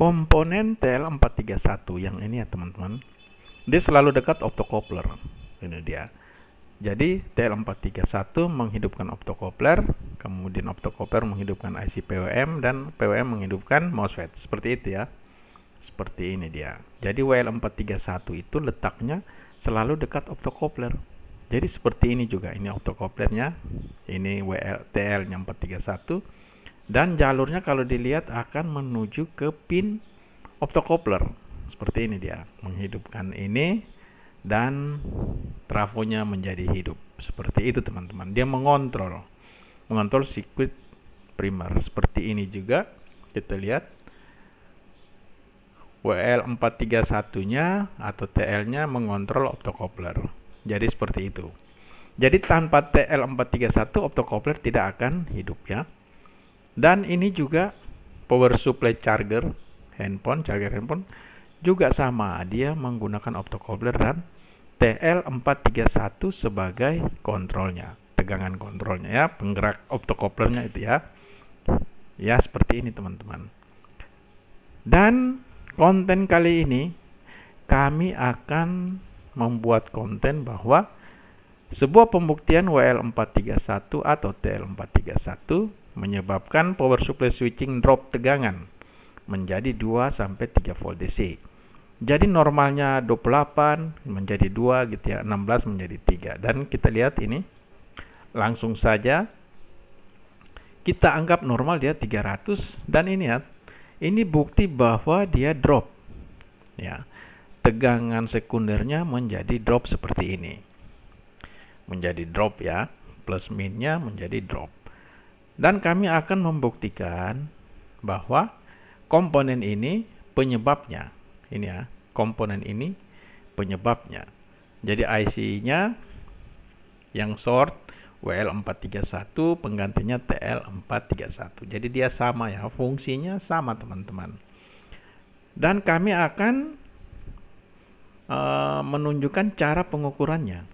komponen TL431 yang ini ya teman-teman dia selalu dekat optocoupler ini dia jadi TL431 menghidupkan optocoupler kemudian optocoupler menghidupkan IC PWM dan PWM menghidupkan MOSFET seperti itu ya seperti ini dia jadi WL431 itu letaknya selalu dekat optocoupler jadi seperti ini juga ini optocouplernya ini WL TL 431 dan jalurnya kalau dilihat akan menuju ke pin optocoupler seperti ini dia menghidupkan ini dan trafonya menjadi hidup seperti itu teman-teman dia mengontrol mengontrol sirkuit primer seperti ini juga kita lihat WL431 nya atau TL nya mengontrol optocoupler jadi seperti itu jadi tanpa TL431 optocoupler tidak akan hidup ya dan ini juga power supply charger handphone, charger handphone juga sama. Dia menggunakan optocoupler dan TL431 sebagai kontrolnya, tegangan kontrolnya ya, penggerak optocouplernya itu ya. Ya, seperti ini teman-teman. Dan konten kali ini kami akan membuat konten bahwa sebuah pembuktian WL431 atau TL431 menyebabkan power supply switching drop tegangan menjadi 2 sampai 3 volt DC. Jadi normalnya 28 menjadi 2 gitu ya, 16 menjadi 3 dan kita lihat ini langsung saja kita anggap normal dia 300 dan ini ya ini bukti bahwa dia drop ya tegangan sekundernya menjadi drop seperti ini menjadi drop ya plus minnya menjadi drop dan kami akan membuktikan bahwa komponen ini penyebabnya. Ini ya, komponen ini penyebabnya. Jadi IC-nya yang short WL431 penggantinya TL431. Jadi dia sama ya, fungsinya sama teman-teman. Dan kami akan uh, menunjukkan cara pengukurannya.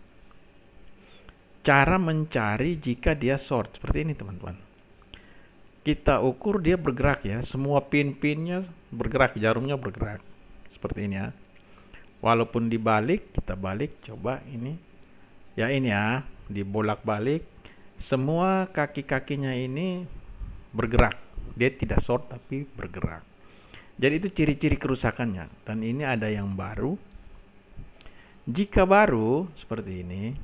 Cara mencari jika dia short seperti ini teman-teman kita ukur dia bergerak ya semua pin-pinnya bergerak jarumnya bergerak seperti ini ya walaupun dibalik kita balik coba ini ya ini ya dibolak-balik semua kaki-kakinya ini bergerak dia tidak short tapi bergerak jadi itu ciri-ciri kerusakannya dan ini ada yang baru jika baru seperti ini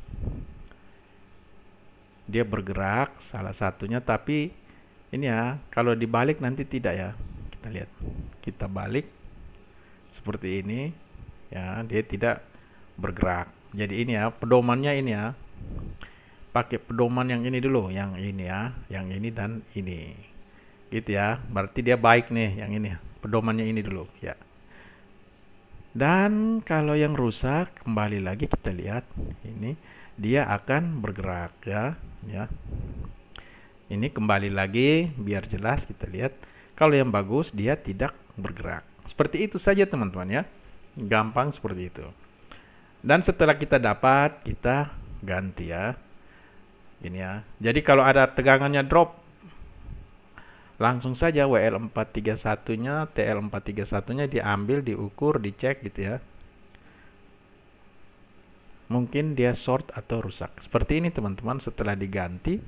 dia bergerak salah satunya tapi ini ya kalau dibalik nanti tidak ya kita lihat kita balik seperti ini ya dia tidak bergerak jadi ini ya pedomannya ini ya pakai pedoman yang ini dulu yang ini ya yang ini dan ini gitu ya berarti dia baik nih yang ini pedomannya ini dulu ya dan kalau yang rusak kembali lagi kita lihat ini dia akan bergerak ya ya ini kembali lagi biar jelas kita lihat. Kalau yang bagus dia tidak bergerak. Seperti itu saja teman-teman ya. Gampang seperti itu. Dan setelah kita dapat kita ganti ya. Ini ya. Jadi kalau ada tegangannya drop langsung saja WL431-nya, TL431-nya diambil, diukur, dicek gitu ya. Mungkin dia short atau rusak. Seperti ini teman-teman setelah diganti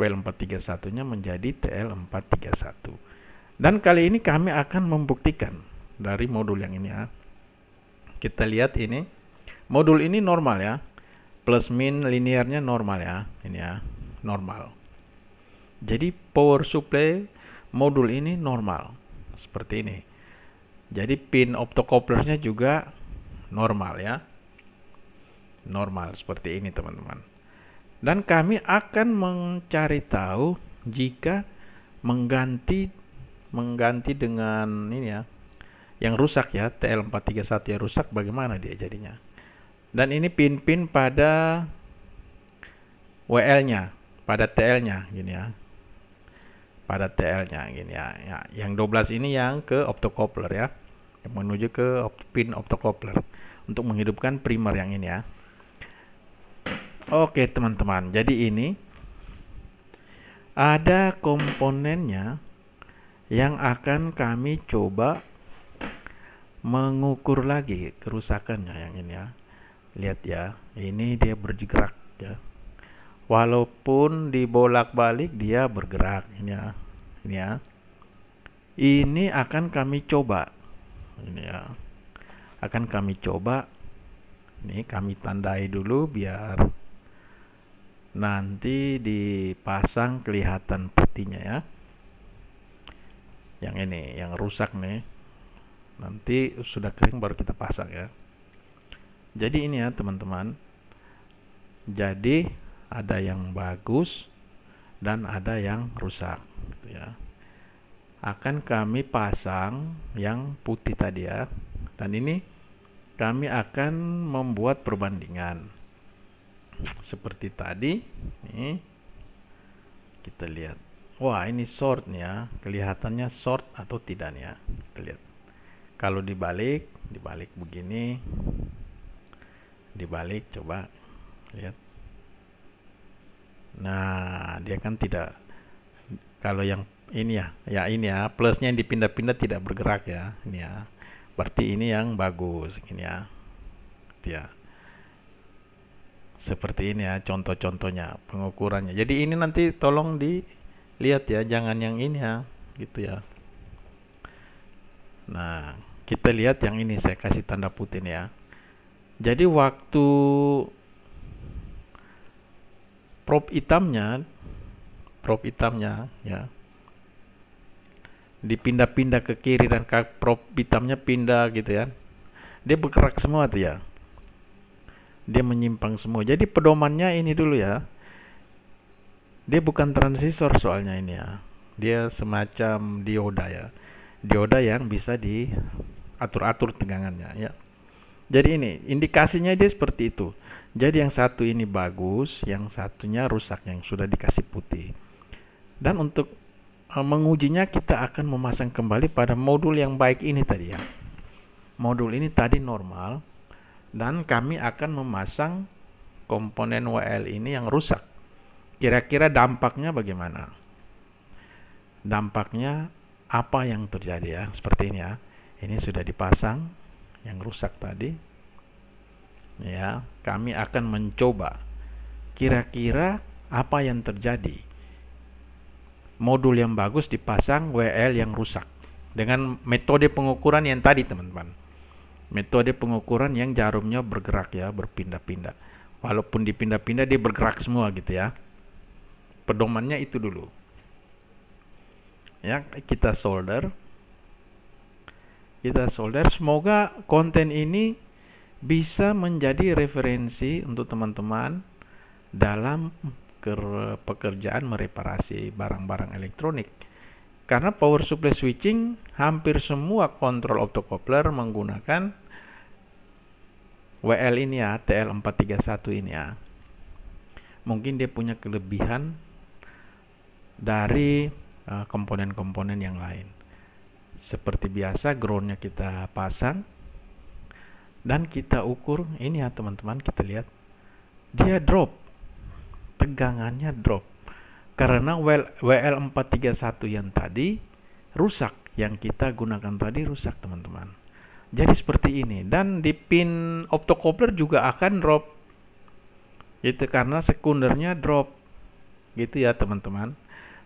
tl 431 nya menjadi TL431 dan kali ini kami akan membuktikan dari modul yang ini ya kita lihat ini modul ini normal ya plus min linearnya normal ya ini ya normal jadi power supply modul ini normal seperti ini jadi pin optocouplernya juga normal ya normal seperti ini teman-teman dan kami akan mencari tahu jika mengganti mengganti dengan ini ya yang rusak ya TL431 ya rusak bagaimana dia jadinya. Dan ini pin-pin pada WL-nya, pada TL-nya gini ya. Pada TL-nya gini ya. ya. Yang 12 ini yang ke optocoupler ya. Yang menuju ke pin optocoupler untuk menghidupkan primer yang ini ya. Oke teman-teman, jadi ini ada komponennya yang akan kami coba mengukur lagi kerusakannya yang ini ya. Lihat ya, ini dia bergerak ya. Walaupun dibolak-balik dia bergerak ini ya. Ini ya. Ini akan kami coba. Ini ya. Akan kami coba. Ini kami tandai dulu biar nanti dipasang kelihatan putihnya ya yang ini yang rusak nih nanti sudah kering baru kita pasang ya jadi ini ya teman-teman jadi ada yang bagus dan ada yang rusak gitu ya akan kami pasang yang putih tadi ya dan ini kami akan membuat perbandingan seperti tadi nih kita lihat wah ini short ya kelihatannya short atau tidak ya kita lihat kalau dibalik dibalik begini dibalik coba lihat nah dia kan tidak kalau yang ini ya ya ini ya plusnya yang dipindah-pindah tidak bergerak ya ini ya berarti ini yang bagus ini ya ya seperti ini ya contoh-contohnya pengukurannya jadi ini nanti tolong dilihat ya jangan yang ini ya gitu ya nah kita lihat yang ini saya kasih tanda putih ya jadi waktu prop hitamnya prop hitamnya ya dipindah-pindah ke kiri dan ke prop hitamnya pindah gitu ya dia bergerak semua tuh ya dia menyimpang semua jadi pedomannya ini dulu ya dia bukan transistor soalnya ini ya dia semacam dioda ya dioda yang bisa diatur-atur tegangannya ya jadi ini indikasinya dia seperti itu jadi yang satu ini bagus yang satunya rusak yang sudah dikasih putih dan untuk eh, mengujinya kita akan memasang kembali pada modul yang baik ini tadi ya modul ini tadi normal dan kami akan memasang komponen WL ini yang rusak. Kira-kira dampaknya bagaimana? Dampaknya apa yang terjadi ya? Seperti ini ya. Ini sudah dipasang yang rusak tadi. Ya, kami akan mencoba kira-kira apa yang terjadi. Modul yang bagus dipasang WL yang rusak dengan metode pengukuran yang tadi, teman-teman metode pengukuran yang jarumnya bergerak ya, berpindah-pindah. Walaupun dipindah-pindah dia bergerak semua gitu ya. Pedomannya itu dulu. Ya, kita solder. Kita solder semoga konten ini bisa menjadi referensi untuk teman-teman dalam pekerjaan mereparasi barang-barang elektronik. Karena power supply switching hampir semua kontrol optocoupler menggunakan WL ini ya, TL431 ini ya. Mungkin dia punya kelebihan dari eh, komponen-komponen uh, yang lain. Seperti biasa groundnya kita pasang dan kita ukur ini ya teman-teman kita lihat dia drop tegangannya drop karena WL431 yang tadi rusak yang kita gunakan tadi rusak teman-teman jadi seperti ini dan di pin optocoupler juga akan drop. Itu karena sekundernya drop. Gitu ya, teman-teman.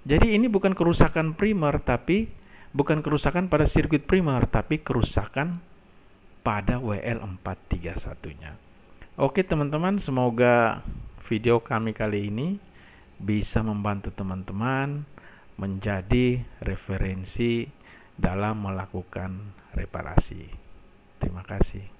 Jadi ini bukan kerusakan primer tapi bukan kerusakan pada sirkuit primer tapi kerusakan pada WL431-nya. Oke, teman-teman, semoga video kami kali ini bisa membantu teman-teman menjadi referensi dalam melakukan reparasi. Terima kasih.